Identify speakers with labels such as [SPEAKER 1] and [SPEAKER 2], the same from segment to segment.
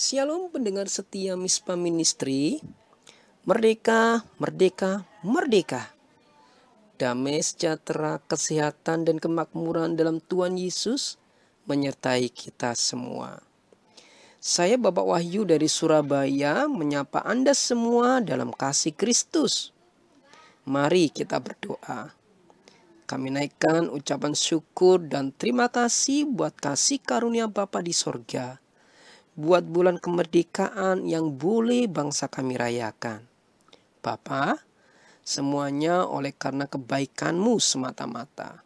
[SPEAKER 1] Shalom pendengar setia Mispa ministri, Merdeka, merdeka, merdeka Damai sejahtera, kesehatan dan kemakmuran dalam Tuhan Yesus menyertai kita semua Saya Bapak Wahyu dari Surabaya menyapa Anda semua dalam kasih Kristus Mari kita berdoa kami naikkan ucapan syukur dan terima kasih buat kasih karunia Bapa di sorga buat bulan kemerdekaan yang boleh bangsa kami rayakan. Bapa, semuanya oleh karena kebaikanmu semata-mata.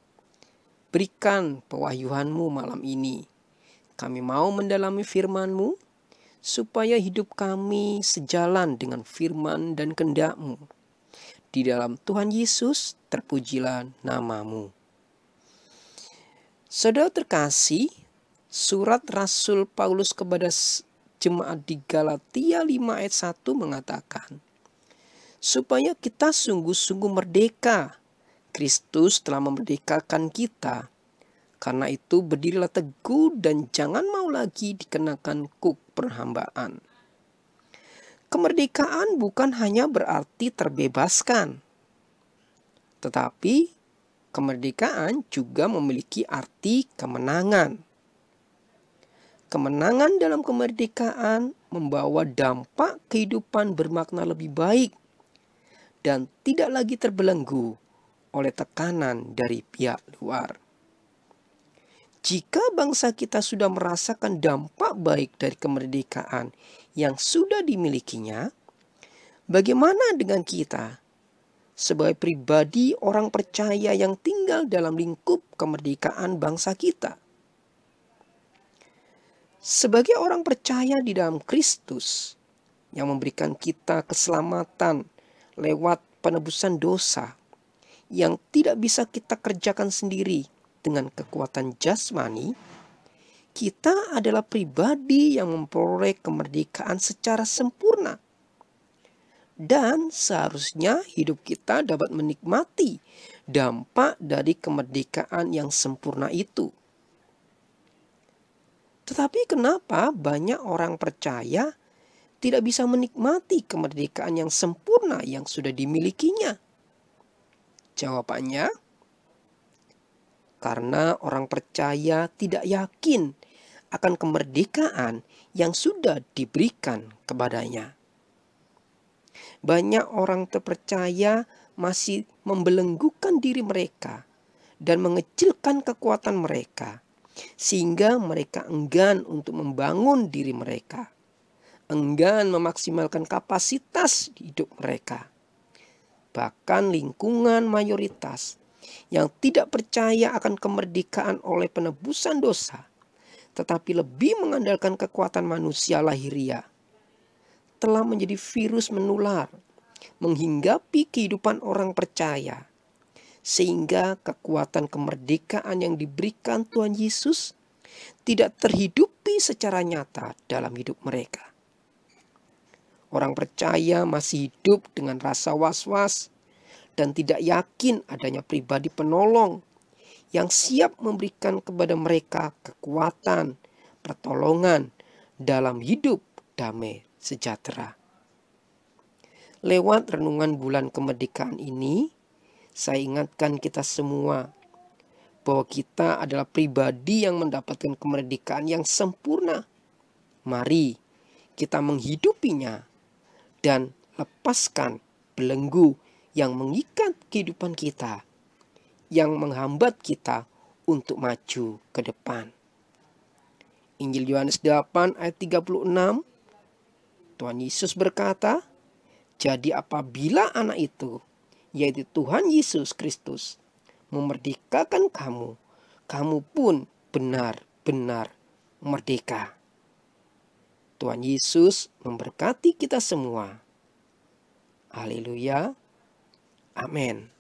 [SPEAKER 1] Berikan pewahyuanmu malam ini. Kami mau mendalami firmanmu, supaya hidup kami sejalan dengan firman dan kendakmu. Di dalam Tuhan Yesus terpujilah namamu. Saudara terkasih, Surat Rasul Paulus kepada jemaat di Galatia 5 ayat 1 mengatakan, Supaya kita sungguh-sungguh merdeka, Kristus telah memerdekakan kita. Karena itu berdirilah teguh dan jangan mau lagi dikenakan kuk perhambaan. Kemerdekaan bukan hanya berarti terbebaskan, tetapi kemerdekaan juga memiliki arti kemenangan. Kemenangan dalam kemerdekaan membawa dampak kehidupan bermakna lebih baik dan tidak lagi terbelenggu oleh tekanan dari pihak luar. Jika bangsa kita sudah merasakan dampak baik dari kemerdekaan yang sudah dimilikinya, bagaimana dengan kita sebagai pribadi orang percaya yang tinggal dalam lingkup kemerdekaan bangsa kita? Sebagai orang percaya di dalam Kristus yang memberikan kita keselamatan lewat penebusan dosa yang tidak bisa kita kerjakan sendiri dengan kekuatan jasmani, kita adalah pribadi yang memperoleh kemerdekaan secara sempurna dan seharusnya hidup kita dapat menikmati dampak dari kemerdekaan yang sempurna itu. Tetapi kenapa banyak orang percaya tidak bisa menikmati kemerdekaan yang sempurna yang sudah dimilikinya? Jawabannya, karena orang percaya tidak yakin akan kemerdekaan yang sudah diberikan kepadanya. Banyak orang terpercaya masih membelenggukan diri mereka dan mengecilkan kekuatan mereka sehingga mereka enggan untuk membangun diri mereka, enggan memaksimalkan kapasitas hidup mereka. Bahkan lingkungan mayoritas yang tidak percaya akan kemerdekaan oleh penebusan dosa, tetapi lebih mengandalkan kekuatan manusia lahiria, telah menjadi virus menular menghinggapi kehidupan orang percaya sehingga kekuatan kemerdekaan yang diberikan Tuhan Yesus tidak terhidupi secara nyata dalam hidup mereka. Orang percaya masih hidup dengan rasa was-was dan tidak yakin adanya pribadi penolong yang siap memberikan kepada mereka kekuatan, pertolongan dalam hidup damai sejahtera. Lewat renungan bulan kemerdekaan ini, saya ingatkan kita semua bahwa kita adalah pribadi yang mendapatkan kemerdekaan yang sempurna. Mari kita menghidupinya dan lepaskan belenggu yang mengikat kehidupan kita, yang menghambat kita untuk maju ke depan. Injil Yohanes 8 ayat 36 Tuhan Yesus berkata, "Jadi apabila anak itu yaitu Tuhan Yesus Kristus, memerdekakan kamu. Kamu pun benar-benar merdeka. Tuhan Yesus memberkati kita semua. Haleluya. amen